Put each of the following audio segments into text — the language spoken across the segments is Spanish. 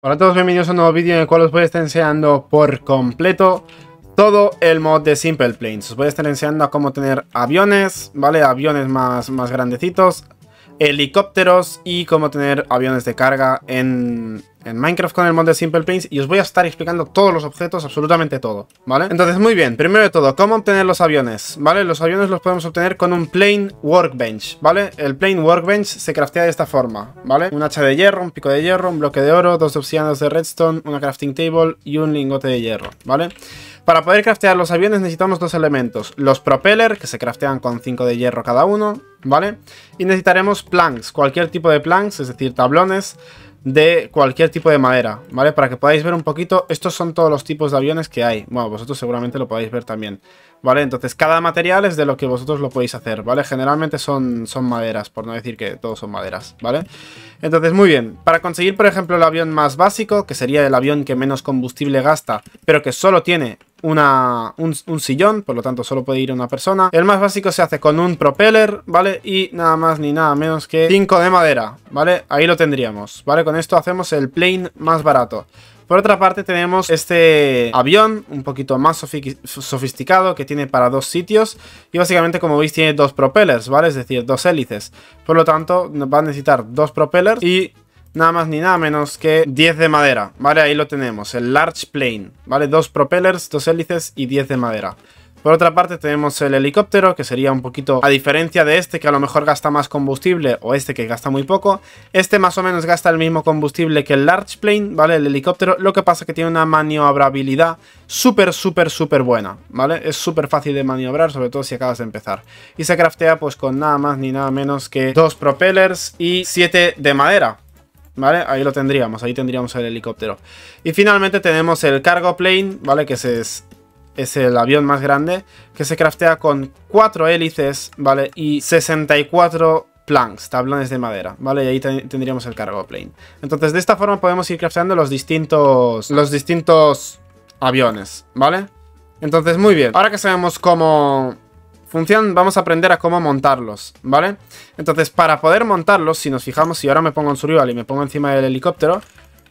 Hola a todos, bienvenidos a un nuevo vídeo en el cual os voy a estar enseñando por completo todo el mod de Simple Planes. Os voy a estar enseñando a cómo tener aviones, ¿vale? Aviones más, más grandecitos, helicópteros y cómo tener aviones de carga en, en Minecraft con el mod de Simple Paints y os voy a estar explicando todos los objetos, absolutamente todo, ¿vale? Entonces, muy bien, primero de todo, ¿cómo obtener los aviones? ¿Vale? Los aviones los podemos obtener con un Plane Workbench, ¿vale? El Plane Workbench se craftea de esta forma, ¿vale? Un hacha de hierro, un pico de hierro, un bloque de oro, dos obsidianos de redstone, una crafting table y un lingote de hierro, ¿vale? Para poder craftear los aviones necesitamos dos elementos, los propeller, que se craftean con 5 de hierro cada uno, ¿vale? Y necesitaremos planks, cualquier tipo de planks, es decir, tablones, de cualquier tipo de madera, ¿vale? Para que podáis ver un poquito, estos son todos los tipos de aviones que hay. Bueno, vosotros seguramente lo podáis ver también, ¿vale? Entonces, cada material es de lo que vosotros lo podéis hacer, ¿vale? Generalmente son, son maderas, por no decir que todos son maderas, ¿vale? Entonces, muy bien, para conseguir, por ejemplo, el avión más básico, que sería el avión que menos combustible gasta, pero que solo tiene una, un, sillón, por lo tanto solo puede ir una persona. El más básico se hace con un propeller, ¿vale? Y nada más ni nada menos que 5 de madera, ¿vale? Ahí lo tendríamos, ¿vale? Con esto hacemos el plane más barato. Por otra parte tenemos este avión, un poquito más sofisticado, que tiene para dos sitios. Y básicamente, como veis, tiene dos propellers, ¿vale? Es decir, dos hélices. Por lo tanto, va a necesitar dos propellers y nada más ni nada menos que 10 de madera, ¿vale? Ahí lo tenemos, el Large Plane, ¿vale? Dos propellers, dos hélices y 10 de madera. Por otra parte tenemos el helicóptero, que sería un poquito a diferencia de este que a lo mejor gasta más combustible o este que gasta muy poco. Este más o menos gasta el mismo combustible que el Large Plane, ¿vale? El helicóptero, lo que pasa que tiene una maniobrabilidad súper, súper, súper buena, ¿vale? Es súper fácil de maniobrar, sobre todo si acabas de empezar. Y se craftea pues con nada más ni nada menos que dos propellers y siete de madera, ¿Vale? Ahí lo tendríamos, ahí tendríamos el helicóptero. Y finalmente tenemos el cargo plane, ¿vale? Que es, el avión más grande, que se craftea con 4 hélices, ¿vale? Y 64 planks, tablones de madera, ¿vale? Y ahí tendríamos el cargo plane. Entonces, de esta forma podemos ir crafteando los distintos, los distintos aviones, ¿vale? Entonces, muy bien. Ahora que sabemos cómo función vamos a aprender a cómo montarlos, ¿vale? Entonces, para poder montarlos, si nos fijamos, si ahora me pongo en survival y me pongo encima del helicóptero,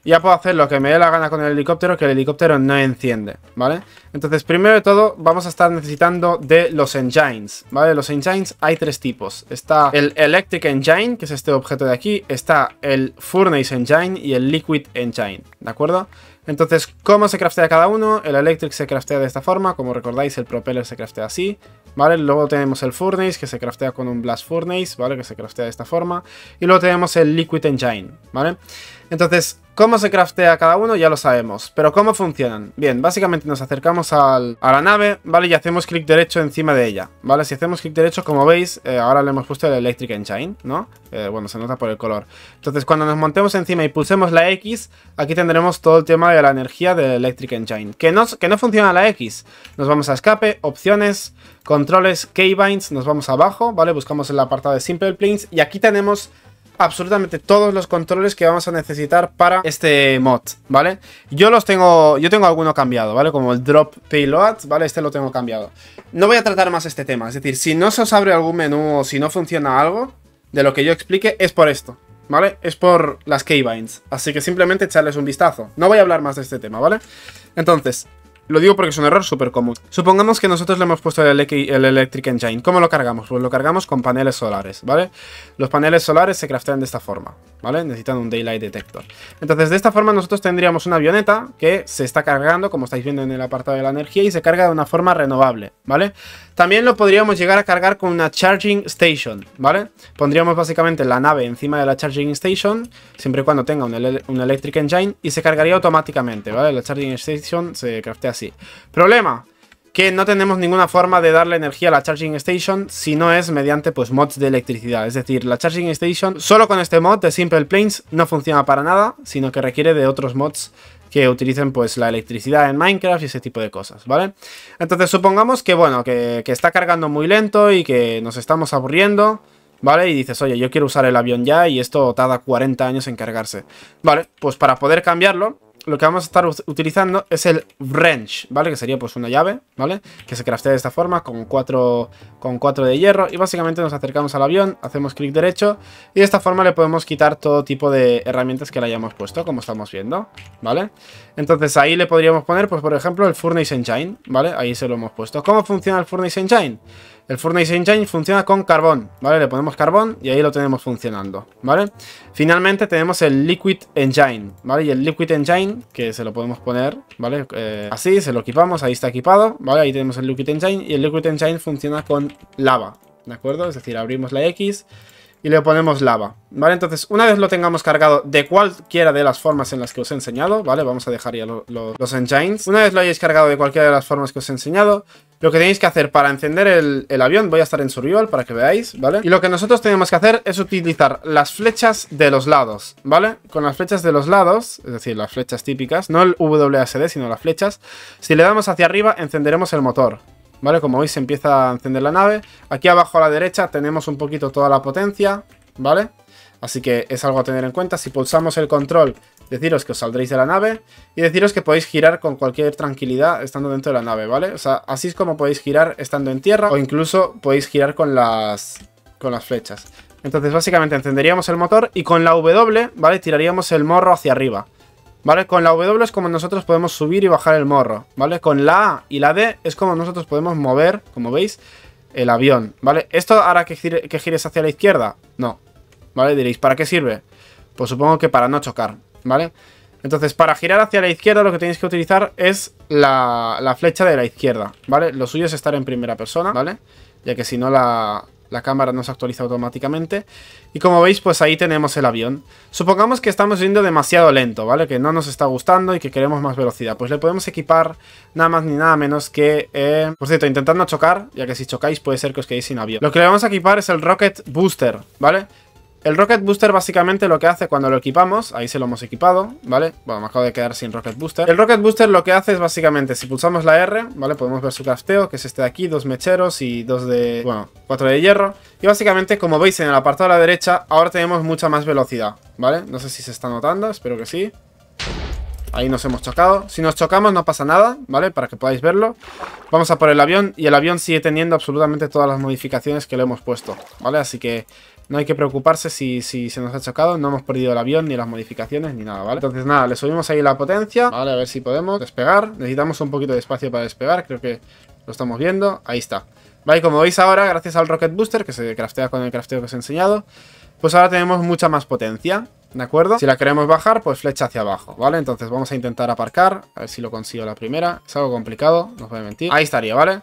ya puedo hacer lo que me dé la gana con el helicóptero, que el helicóptero no enciende, ¿vale? Entonces, primero de todo, vamos a estar necesitando de los engines, ¿vale? Los engines hay tres tipos. Está el Electric Engine, que es este objeto de aquí, está el Furnace Engine y el Liquid Engine, ¿de acuerdo? Entonces, ¿cómo se craftea cada uno? El Electric se craftea de esta forma, como recordáis el Propeller se craftea así, ¿vale? Luego tenemos el Furnace, que se craftea con un Blast Furnace, ¿vale? Que se craftea de esta forma. Y luego tenemos el Liquid Engine, ¿vale? vale entonces, cómo se craftea cada uno ya lo sabemos, pero cómo funcionan. Bien, básicamente nos acercamos a la nave, ¿vale? Y hacemos clic derecho encima de ella, ¿vale? Si hacemos clic derecho, como veis, eh, ahora le hemos puesto el Electric Engine, ¿no? Eh, bueno, se nota por el color. Entonces, cuando nos montemos encima y pulsemos la X, aquí tendremos todo el tema de la energía del Electric Engine. Que no, que no funciona la X. Nos vamos a escape, opciones, controles, keybinds, nos vamos abajo, ¿vale? Buscamos el apartado de Simple Planes y aquí tenemos absolutamente todos los controles que vamos a necesitar para este mod, ¿vale? Yo los tengo, yo tengo alguno cambiado, ¿vale? Como el drop payload, ¿vale? Este lo tengo cambiado. No voy a tratar más este tema, es decir, si no se os abre algún menú o si no funciona algo de lo que yo explique, es por esto, ¿vale? Es por las keybinds, así que simplemente echarles un vistazo. No voy a hablar más de este tema, ¿vale? Entonces, lo digo porque es un error súper común. Supongamos que nosotros le hemos puesto el, el, Electric Engine. ¿Cómo lo cargamos? Pues lo cargamos con paneles solares, ¿vale? Los paneles solares se craftean de esta forma, ¿vale? Necesitan un Daylight Detector. Entonces, de esta forma nosotros tendríamos una avioneta que se está cargando, como estáis viendo en el apartado de la energía, y se carga de una forma renovable, ¿vale? También lo podríamos llegar a cargar con una Charging Station, ¿vale? Pondríamos básicamente la nave encima de la Charging Station, siempre y cuando tenga un, Electric Engine, y se cargaría automáticamente, ¿vale? La Charging Station se craftea así. Problema, que no tenemos ninguna forma de darle energía a la Charging Station si no es mediante pues mods de electricidad. Es decir, la Charging Station solo con este mod de Simple Planes no funciona para nada, sino que requiere de otros mods que utilicen pues la electricidad en Minecraft y ese tipo de cosas, ¿vale? Entonces supongamos que, bueno, que, que está cargando muy lento y que nos estamos aburriendo, ¿vale? Y dices, oye, yo quiero usar el avión ya y esto tarda 40 años en cargarse. Vale, pues para poder cambiarlo, lo que vamos a estar utilizando es el wrench, ¿vale? Que sería pues una llave, ¿vale? Que se craftea de esta forma con cuatro, con cuatro de hierro y básicamente nos acercamos al avión, hacemos clic derecho y de esta forma le podemos quitar todo tipo de herramientas que le hayamos puesto, como estamos viendo, ¿vale? Entonces ahí le podríamos poner, pues por ejemplo, el Furnace Engine, ¿vale? Ahí se lo hemos puesto. ¿Cómo funciona el Furnace Engine? El Furnace Engine funciona con carbón, ¿vale? Le ponemos carbón y ahí lo tenemos funcionando, ¿vale? Finalmente tenemos el Liquid Engine, ¿vale? Y el Liquid Engine, que se lo podemos poner, ¿vale? Eh, así, se lo equipamos, ahí está equipado, ¿vale? Ahí tenemos el Liquid Engine y el Liquid Engine funciona con lava, ¿de acuerdo? Es decir, abrimos la X y le ponemos lava, ¿vale? Entonces, una vez lo tengamos cargado de cualquiera de las formas en las que os he enseñado, ¿vale? Vamos a dejar ya los engines. Una vez lo hayáis cargado de cualquiera de las formas que os he enseñado, lo que tenéis que hacer para encender el, avión, voy a estar en survival para que veáis, ¿vale? Y lo que nosotros tenemos que hacer es utilizar las flechas de los lados, ¿vale? Con las flechas de los lados, es decir, las flechas típicas, no el WSD, sino las flechas, si le damos hacia arriba encenderemos el motor, ¿Vale? Como veis se empieza a encender la nave. Aquí abajo a la derecha tenemos un poquito toda la potencia, ¿vale? Así que es algo a tener en cuenta. Si pulsamos el control, deciros que os saldréis de la nave y deciros que podéis girar con cualquier tranquilidad estando dentro de la nave, ¿vale? O sea, así es como podéis girar estando en tierra o incluso podéis girar con las, con las flechas. Entonces básicamente encenderíamos el motor y con la W, ¿vale? Tiraríamos el morro hacia arriba. ¿Vale? Con la W es como nosotros podemos subir y bajar el morro, ¿vale? Con la A y la D es como nosotros podemos mover, como veis, el avión, ¿vale? ¿Esto hará que, que gires hacia la izquierda? No, ¿vale? Diréis, ¿para qué sirve? Pues supongo que para no chocar, ¿vale? Entonces, para girar hacia la izquierda lo que tenéis que utilizar es la, la flecha de la izquierda, ¿vale? Lo suyo es estar en primera persona, ¿vale? Ya que si no la, la cámara nos actualiza automáticamente. Y como veis, pues ahí tenemos el avión. Supongamos que estamos yendo demasiado lento, ¿vale? Que no nos está gustando y que queremos más velocidad. Pues le podemos equipar nada más ni nada menos que... Eh, por cierto, intentando chocar, ya que si chocáis puede ser que os quedéis sin avión. Lo que le vamos a equipar es el Rocket Booster, ¿vale? El Rocket Booster básicamente lo que hace cuando lo equipamos, ahí se lo hemos equipado, ¿vale? Bueno, me acabo de quedar sin Rocket Booster. El Rocket Booster lo que hace es básicamente, si pulsamos la R, ¿vale? Podemos ver su crafteo, que es este de aquí, dos mecheros y dos de... bueno, cuatro de hierro. Y básicamente, como veis en el apartado a la derecha, ahora tenemos mucha más velocidad, ¿vale? No sé si se está notando, espero que sí. Ahí nos hemos chocado. Si nos chocamos no pasa nada, ¿vale? Para que podáis verlo. Vamos a por el avión y el avión sigue teniendo absolutamente todas las modificaciones que le hemos puesto, ¿vale? Así que no hay que preocuparse si, se nos ha chocado, no hemos perdido el avión, ni las modificaciones, ni nada, ¿vale? Entonces nada, le subimos ahí la potencia, ¿vale? A ver si podemos despegar. Necesitamos un poquito de espacio para despegar, creo que lo estamos viendo. Ahí está. ¿Vale? Como veis ahora, gracias al Rocket Booster, que se craftea con el crafteo que os he enseñado, pues ahora tenemos mucha más potencia, ¿de acuerdo? Si la queremos bajar, pues flecha hacia abajo, ¿vale? Entonces vamos a intentar aparcar, a ver si lo consigo la primera. Es algo complicado, no os voy a mentir. Ahí estaría, ¿vale?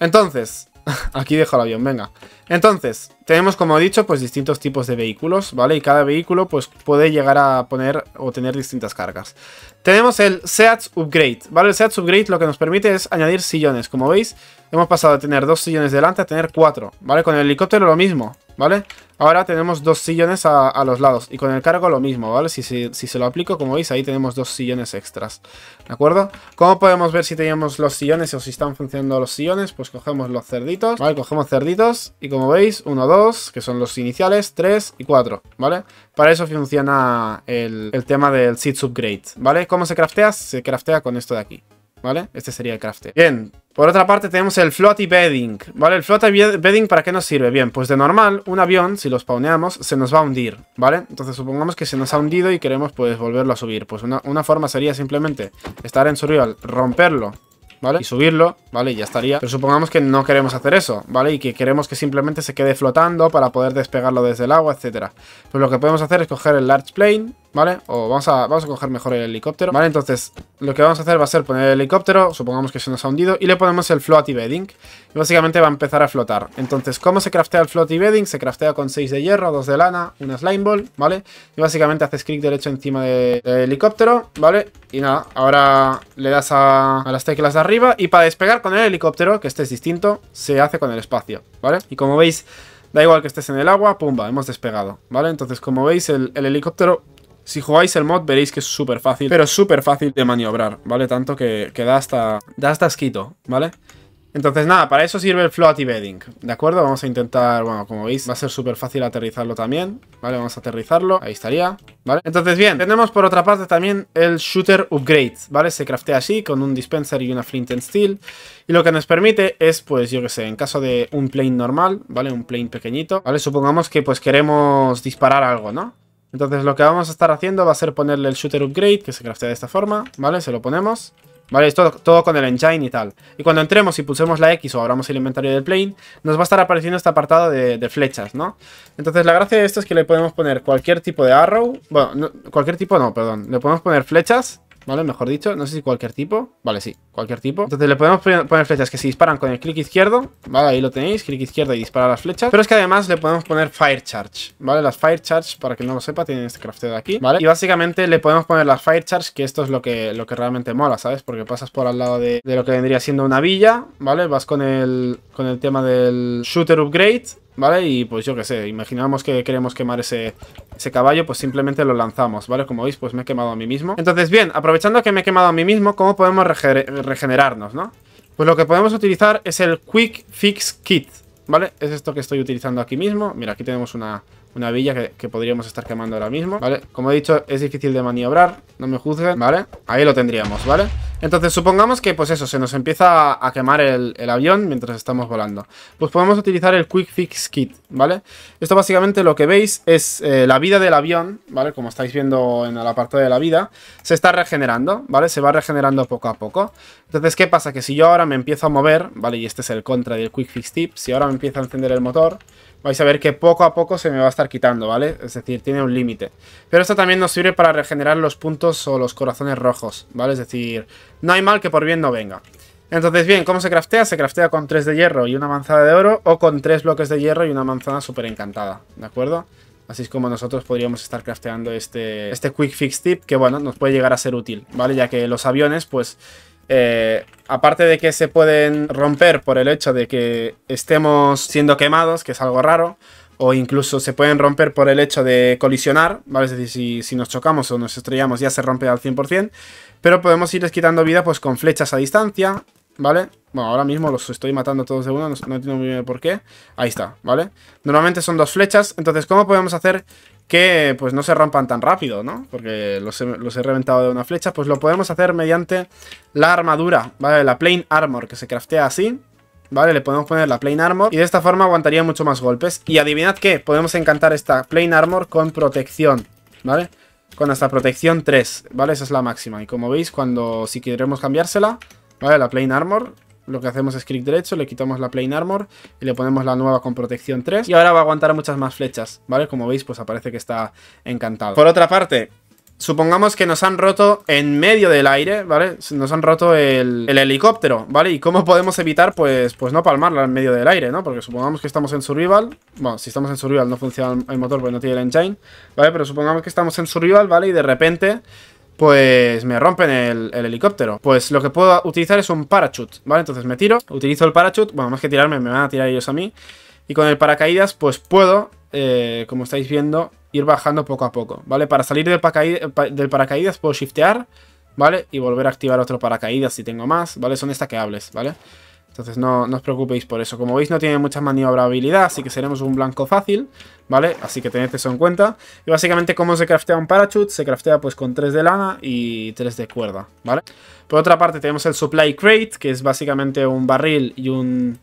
Entonces, Aquí dejo el avión, venga. Entonces, tenemos como he dicho, pues distintos tipos de vehículos, ¿vale? Y cada vehículo pues puede llegar a poner o tener distintas cargas. Tenemos el Seat Upgrade, ¿vale? El Seat Upgrade lo que nos permite es añadir sillones. Como veis, hemos pasado de tener dos sillones delante a tener cuatro, ¿vale? Con el helicóptero lo mismo, ¿vale? Ahora tenemos dos sillones a, los lados. Y con el cargo lo mismo, ¿vale? Si, se lo aplico, como veis, ahí tenemos dos sillones extras. ¿De acuerdo? ¿Cómo podemos ver si tenemos los sillones o si están funcionando los sillones? Pues cogemos los cerditos, ¿vale? Cogemos cerditos y como veis, uno, dos, que son los iniciales, tres y cuatro, ¿vale? Para eso funciona el, tema del Seeds Upgrade, ¿vale? ¿Cómo se craftea? Se craftea con esto de aquí. ¿vale? Este sería el crafting. Bien, por otra parte tenemos el floaty bedding, ¿vale? El floaty bedding ¿para qué nos sirve? Bien, pues de normal, un avión, si lo spawneamos, se nos va a hundir, ¿vale? Entonces supongamos que se nos ha hundido y queremos pues volverlo a subir. Pues una, forma sería simplemente estar en survival, romperlo, ¿vale? Y subirlo, ¿vale? Y ya estaría. Pero supongamos que no queremos hacer eso, ¿vale? Y que queremos que simplemente se quede flotando para poder despegarlo desde el agua, etcétera. Pues lo que podemos hacer es coger el large plane, ¿vale? O vamos a, vamos a coger mejor el helicóptero, ¿vale? Entonces, lo que vamos a hacer va a ser poner el helicóptero, supongamos que se nos ha hundido, y le ponemos el float y bedding. Y básicamente va a empezar a flotar. Entonces, ¿cómo se craftea el float y bedding? Se craftea con 6 de hierro, 2 de lana, una slime ball, ¿vale? Y básicamente haces clic derecho encima del helicóptero, ¿vale? Y nada, ahora le das a, las teclas de arriba y para despegar con el helicóptero, que este es distinto, se hace con el espacio, ¿vale? Y como veis... Da igual que estés en el agua, pumba, hemos despegado, ¿vale? Entonces, como veis, el helicóptero si jugáis el mod veréis que es súper fácil, pero súper fácil de maniobrar, ¿vale? Tanto que, que, da hasta da hasta asquito, ¿vale? Entonces nada, para eso sirve el floaty bedding, ¿de acuerdo? Vamos a intentar, bueno, como veis, va a ser súper fácil aterrizarlo también, ¿vale? Vamos a aterrizarlo, ahí estaría, ¿vale? Entonces bien, tenemos por otra parte también el shooter upgrade, ¿vale? Se craftea así, con un dispenser y una flint and steel, y lo que nos permite es, pues yo que sé, en caso de un plane normal, ¿vale? Un plane pequeñito, ¿vale? Supongamos que pues queremos disparar algo, ¿no? Entonces lo que vamos a estar haciendo va a ser ponerle el Shooter Upgrade, que se craftea de esta forma, ¿vale? Se lo ponemos. ¿Vale? todo con el engine y tal. Y cuando entremos y pulsemos la X o abramos el inventario del plane, nos va a estar apareciendo este apartado de, flechas, ¿no? Entonces la gracia de esto es que le podemos poner cualquier tipo de arrow. Bueno, cualquier tipo no, perdón. Le podemos poner flechas ¿vale? Mejor dicho, no sé si cualquier tipo. Vale, sí, cualquier tipo. Entonces le podemos poner flechas que se disparan con el clic izquierdo, ¿vale? Ahí lo tenéis, clic izquierdo y dispara las flechas. Pero es que además le podemos poner Fire Charge, ¿vale? Las Fire Charge, para que no lo sepa, tienen este crafteo de aquí, ¿vale? Y básicamente le podemos poner las Fire Charge, que esto es lo que, lo que realmente mola, ¿sabes? Porque pasas por al lado de, de lo que vendría siendo una villa, ¿vale? Vas con el, con el tema del Shooter Upgrade ¿Vale? Y pues yo qué sé, imaginamos que queremos quemar ese, caballo, pues simplemente lo lanzamos, ¿vale? Como veis, pues me he quemado a mí mismo. Entonces, bien, aprovechando que me he quemado a mí mismo, ¿cómo podemos regenerarnos, no? Pues lo que podemos utilizar es el Quick Fix Kit, ¿vale? Es esto que estoy utilizando aquí mismo. Mira, aquí tenemos una, villa que, que, podríamos estar quemando ahora mismo, ¿vale? Como he dicho, es difícil de maniobrar, no me juzguen, ¿vale? Ahí lo tendríamos, ¿vale? Entonces supongamos que pues eso, se nos empieza a quemar el, avión mientras estamos volando. Pues podemos utilizar el Quick Fix Kit, ¿vale? Esto básicamente lo que veis es eh, la vida del avión, ¿vale? Como estáis viendo en la parte de la vida, se está regenerando, ¿vale? Se va regenerando poco a poco. Entonces, ¿qué pasa? Que si yo ahora me empiezo a mover, ¿vale? Y este es el contra del Quick Fix Tip, si ahora me empiezo a encender el motor, vais a ver que poco a poco se me va a estar quitando, ¿vale? Es decir, tiene un límite. Pero esto también nos sirve para regenerar los puntos o los corazones rojos, ¿vale? Es decir, no hay mal que por bien no venga. Entonces, bien, ¿cómo se craftea? Se craftea con 3 de hierro y una manzana de oro o con 3 bloques de hierro y una manzana súper encantada, ¿de acuerdo? Así es como nosotros podríamos estar crafteando este, este Quick Fix Tip, que bueno, nos puede llegar a ser útil, ¿vale? Ya que los aviones, pues, eh, aparte de que se pueden romper por el hecho de que estemos siendo quemados, que es algo raro, o incluso se pueden romper por el hecho de colisionar, ¿vale? Es decir, si, nos chocamos o nos estrellamos ya se rompe al 100%, pero podemos irles quitando vida pues con flechas a distancia, ¿vale? Bueno, ahora mismo los estoy matando todos de uno, no, entiendo muy bien por qué. Ahí está, ¿vale? Normalmente son dos flechas, entonces ¿cómo podemos hacer que pues no se rompan tan rápido, ¿no? Porque los he, los he, reventado de una flecha, pues lo podemos hacer mediante la armadura, ¿vale? La plain armor, que se craftea así, ¿vale? Le podemos poner la Plain Armor y de esta forma aguantaría mucho más golpes. Y adivinad que, podemos encantar esta Plain Armor con protección, ¿vale? Con hasta protección 3, ¿vale? Esa es la máxima. Y como veis, cuando si queremos cambiársela, ¿vale? La Plain Armor, lo que hacemos es clic derecho, le quitamos la Plain Armor y le ponemos la nueva con protección 3. Y ahora va a aguantar muchas más flechas, ¿vale? Como veis, pues aparece que está encantado. Por otra parte, Supongamos que nos han roto en medio del aire, ¿vale? Nos han roto el, helicóptero, ¿vale? ¿Y cómo podemos evitar, pues, pues no palmarla en medio del aire, ¿no? Porque supongamos que estamos en survival. Bueno, si estamos en survival no funciona el motor porque no tiene el engine, ¿vale? Pero supongamos que estamos en survival, ¿vale? Y de repente pues me rompen el, helicóptero. Pues lo que puedo utilizar es un parachute, ¿vale? Entonces me tiro, utilizo el parachute, bueno, más que tirarme, me van a tirar ellos a mí. Y con el paracaídas, pues puedo, eh, como estáis viendo, ir bajando poco a poco, ¿vale? Para salir del, paracaídas, del paracaídas puedo shiftear, ¿vale? Y volver a activar otro paracaídas si tengo más, ¿vale? Son que hables, ¿vale? Entonces no, no os preocupéis por eso. Como veis no tiene mucha maniobrabilidad, así que seremos un blanco fácil, ¿vale? Así que tened eso en cuenta. Y básicamente, ¿cómo se craftea un parachute? Se craftea pues con 3 de lana y 3 de cuerda, ¿vale? Por otra parte, tenemos el supply crate, que es básicamente un barril y un,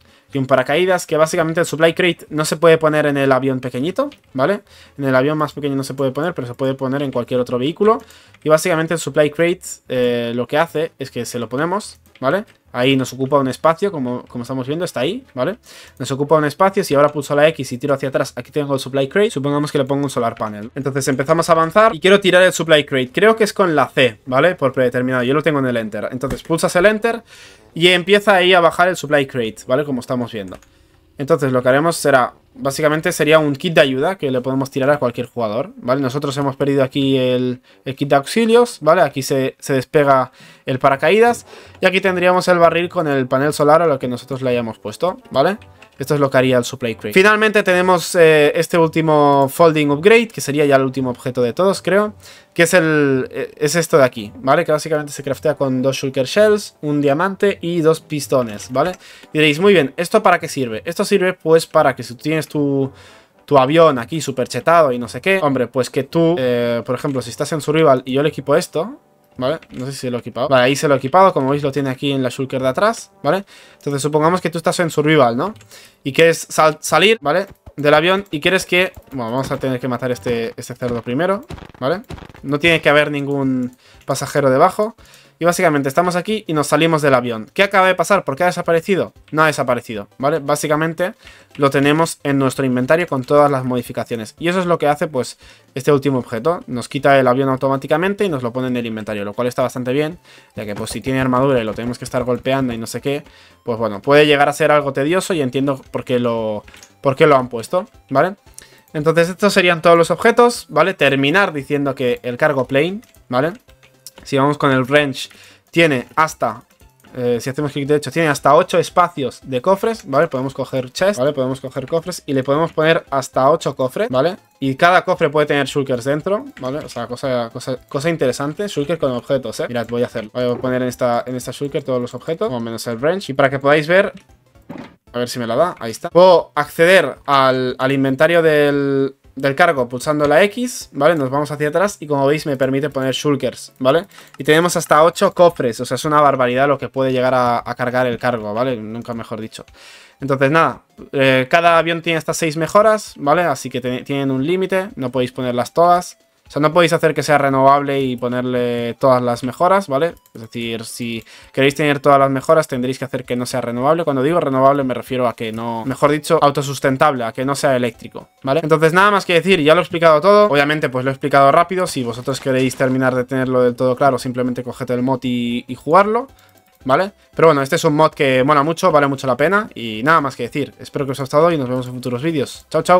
paracaídas, que básicamente el supply crate no se puede poner en el avión pequeñito, ¿vale? En el avión más pequeño no se puede poner, pero se puede poner en cualquier otro vehículo. Y básicamente el supply crate eh, lo que hace es que se lo ponemos, ¿vale? Ahí nos ocupa un espacio, como, como estamos viendo, está ahí, ¿vale? Nos ocupa un espacio, si ahora pulso la X y tiro hacia atrás, aquí tengo el supply crate. Supongamos que le pongo un solar panel. Entonces empezamos a avanzar y quiero tirar el supply crate. Creo que es con la C, ¿vale? Por predeterminado. Yo lo tengo en el enter. Entonces pulsas el enter y empieza ahí a bajar el supply crate, ¿vale? Como estamos viendo. Entonces lo que haremos será, básicamente sería un kit de ayuda que le podemos tirar a cualquier jugador, ¿vale? Nosotros hemos perdido aquí el, kit de auxilios, ¿vale? Aquí se, se, despega el paracaídas y aquí tendríamos el barril con el panel solar a lo que nosotros le hayamos puesto, ¿vale? Esto es lo que haría el Supply Crate. Finalmente tenemos eh, este último Folding Upgrade, que sería ya el último objeto de todos, creo. Que es, el, eh, es esto de aquí, ¿vale? Que básicamente se craftea con dos Shulker Shells, un diamante y dos pistones, ¿vale? diréis, muy bien, ¿esto para qué sirve? Esto sirve pues para que si tienes tu avión aquí superchetado y no sé qué, hombre, pues que tú, eh, por ejemplo, si estás en su rival y yo le equipo esto, ¿vale? No sé si lo he equipado. Vale, ahí se lo he equipado, como veis lo tiene aquí en la shulker de atrás, ¿vale? Entonces supongamos que tú estás en survival, ¿no? Y quieres es salir, ¿vale? Del avión y quieres que... Bueno, vamos a tener que matar este, este cerdo primero, ¿vale? No tiene que haber ningún pasajero debajo. Y básicamente estamos aquí y nos salimos del avión. ¿Qué acaba de pasar? ¿Por qué ha desaparecido? No ha desaparecido, ¿vale? Básicamente lo tenemos en nuestro inventario con todas las modificaciones. Y eso es lo que hace, pues, este último objeto. Nos quita el avión automáticamente y nos lo pone en el inventario, lo cual está bastante bien, ya que, pues, si tiene armadura y lo tenemos que estar golpeando y no sé qué, pues, bueno, puede llegar a ser algo tedioso y entiendo por qué lo, por qué lo han puesto, ¿vale? Entonces estos serían todos los objetos, ¿vale? Terminar diciendo que el cargo plane, ¿vale? Si vamos con el wrench, tiene hasta eh, si hacemos clic derecho, tiene hasta 8 espacios de cofres, ¿vale? Podemos coger chest, ¿vale? Podemos coger cofres y le podemos poner hasta 8 cofres, ¿vale? Y cada cofre puede tener shulkers dentro, ¿vale? O sea, cosa, cosa, interesante, shulker con objetos, ¿eh? Mirad, voy a hacer, voy a poner en esta, en esta shulker todos los objetos, o menos el wrench. y para que podáis ver... A ver si me la da, ahí está. Puedo acceder al inventario del, del cargo pulsando la X, ¿vale? Nos vamos hacia atrás y como veis me permite poner shulkers, ¿vale? Y tenemos hasta 8 cofres, o sea, es una barbaridad lo que puede llegar a, cargar el cargo, ¿vale? Nunca mejor dicho. Entonces, nada, eh, cada avión tiene estas 6 mejoras, ¿vale? Así que tienen un límite, no podéis ponerlas todas. O sea, no podéis hacer que sea renovable y ponerle todas las mejoras, ¿vale? Es decir, si queréis tener todas las mejoras, tendréis que hacer que no sea renovable. Cuando digo renovable me refiero a que no, mejor dicho, autosustentable, a que no sea eléctrico, ¿vale? Entonces, nada más que decir, ya lo he explicado todo. Obviamente, pues lo he explicado rápido. Si vosotros queréis terminar de tenerlo del todo claro, simplemente coged el mod y, jugarlo. ¿vale? Pero bueno, este es un mod que mola mucho, vale mucho la pena y nada más que decir. Espero que os haya gustado y nos vemos en futuros vídeos. Chao, chao.